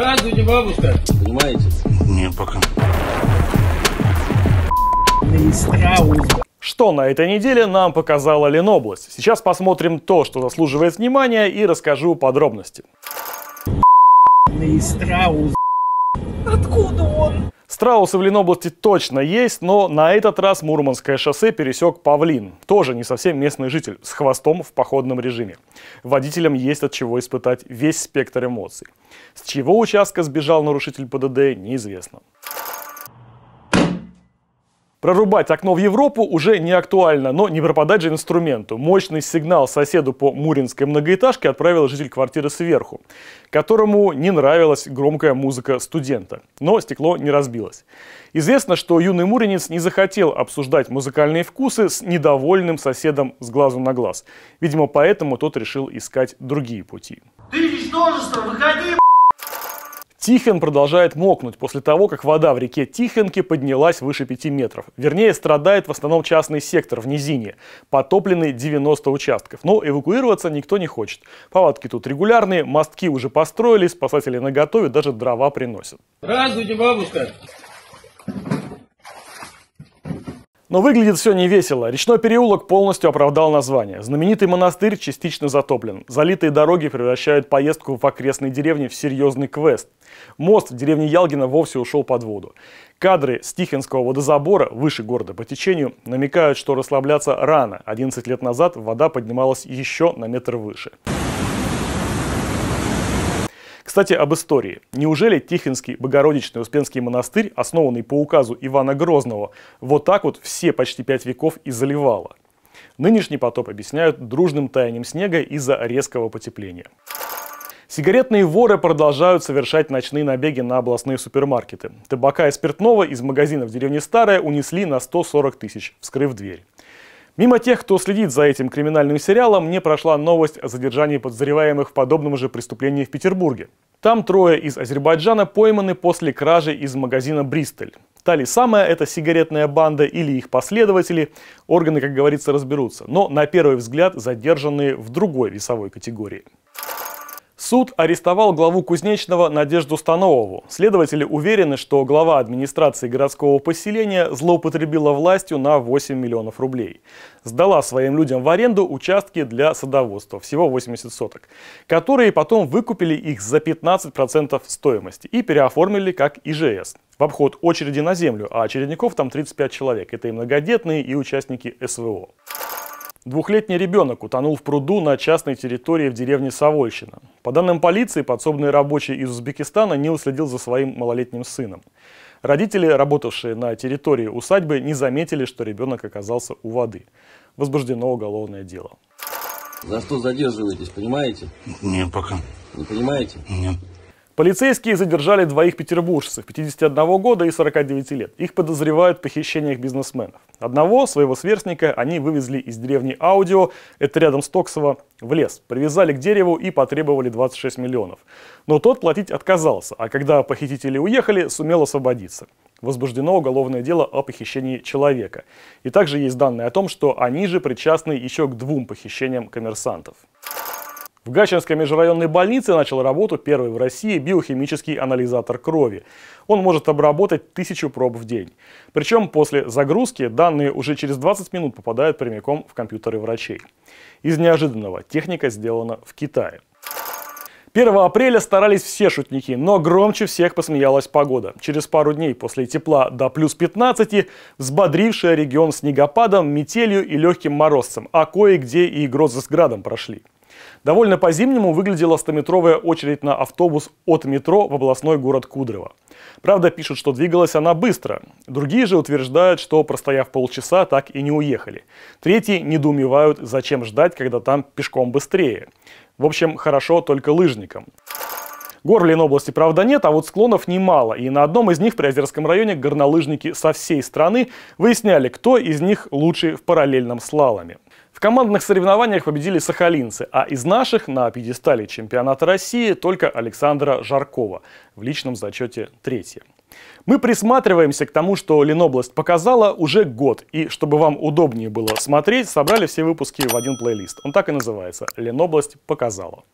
Здравствуйте, бабушка. Понимаете? Не, пока. Что на этой неделе нам показала Ленобласть? Сейчас посмотрим то, что заслуживает внимания, и расскажу подробности. Страус. Откуда он? Страусы в Ленобласти точно есть, но на этот раз Мурманское шоссе пересек Павлин, тоже не совсем местный житель, с хвостом в походном режиме. Водителям есть от чего испытать весь спектр эмоций. С чего участка сбежал нарушитель ПДД, неизвестно. Прорубать окно в Европу уже не актуально, но не пропадать же инструменту. Мощный сигнал соседу по Муринской многоэтажке отправил житель квартиры сверху, которому не нравилась громкая музыка студента. Но стекло не разбилось. Известно, что юный муринец не захотел обсуждать музыкальные вкусы с недовольным соседом с глазу на глаз. Видимо, поэтому тот решил искать другие пути. Ты ничтожество, выходи, Тихон продолжает мокнуть после того, как вода в реке Тихонки поднялась выше 5 метров. Вернее, страдает в основном частный сектор в низине. Потоплены 90 участков. Но эвакуироваться никто не хочет. Повадки тут регулярные, мостки уже построили, спасатели наготове, даже дрова приносят. Здравствуйте, бабушка! Но выглядит все не весело. Речной переулок полностью оправдал название. Знаменитый монастырь частично затоплен. Залитые дороги превращают поездку в окрестные деревни в серьезный квест. Мост в деревне Ялгина вовсе ушел под воду. Кадры с Тихинского водозабора, выше города по течению, намекают, что расслабляться рано. 11 лет назад вода поднималась еще на метр выше. Кстати, об истории. Неужели Тихвинский Богородичный Успенский монастырь, основанный по указу Ивана Грозного, вот так вот все почти пять веков и заливало? Нынешний потоп объясняют дружным таянием снега из-за резкого потепления. Сигаретные воры продолжают совершать ночные набеги на областные супермаркеты. Табака и спиртного из магазинов деревни Старая унесли на 140 тысяч, вскрыв дверь. Мимо тех, кто следит за этим криминальным сериалом, не прошла новость о задержании подозреваемых в подобном же преступлении в Петербурге. Там трое из Азербайджана пойманы после кражи из магазина «Бристоль». Та ли самая это сигаретная банда или их последователи, органы, как говорится, разберутся. Но на первый взгляд задержанные в другой весовой категории. Суд арестовал главу Кузнечного Надежду Становову. Следователи уверены, что глава администрации городского поселения злоупотребила властью на 8 миллионов рублей. Сдала своим людям в аренду участки для садоводства, всего 80 соток, которые потом выкупили их за 15% стоимости и переоформили как ИЖС. В обход очереди на землю, а очередников там 35 человек. Это и многодетные, и участники СВО. Двухлетний ребенок утонул в пруду на частной территории в деревне Савольщина. По данным полиции, подсобный рабочий из Узбекистана не уследил за своим малолетним сыном. Родители, работавшие на территории усадьбы, не заметили, что ребенок оказался у воды. Возбуждено уголовное дело. За что задерживаетесь, понимаете? Нет, пока. Не понимаете? Нет. Полицейские задержали двоих петербуржцев 51 года и 49 лет. Их подозревают в похищениях бизнесменов. Одного, своего сверстника, они вывезли из деревни Аудио, это рядом с Токсово, в лес. Привязали к дереву и потребовали 26 миллионов. Но тот платить отказался, а когда похитители уехали, сумел освободиться. Возбуждено уголовное дело о похищении человека. И также есть данные о том, что они же причастны еще к двум похищениям коммерсантов. В Гачинской межрайонной больнице начал работу первый в России биохимический анализатор крови. Он может обработать тысячу проб в день. Причем после загрузки данные уже через 20 минут попадают прямиком в компьютеры врачей. Из неожиданного техника сделана в Китае. 1 апреля старались все шутники, но громче всех посмеялась погода. Через пару дней после тепла до плюс 15, взбодрившая регион снегопадом, метелью и легким морозцем, а кое-где и грозы с градом прошли. Довольно по-зимнему выглядела метровая очередь на автобус от метро в областной город Кудрово. Правда, пишут, что двигалась она быстро. Другие же утверждают, что, простояв полчаса, так и не уехали. Третьи недоумевают, зачем ждать, когда там пешком быстрее. В общем, хорошо только лыжникам. Гор в Ленобласти, правда, нет, а вот склонов немало. И на одном из них в Приозерском районе горнолыжники со всей страны выясняли, кто из них лучший в параллельном слаломе. В командных соревнованиях победили сахалинцы, а из наших на пьедестале чемпионата России только Александра Жаркова. В личном зачете третье. Мы присматриваемся к тому, что Ленобласть показала уже год. И чтобы вам удобнее было смотреть, собрали все выпуски в один плейлист. Он так и называется «Ленобласть показала».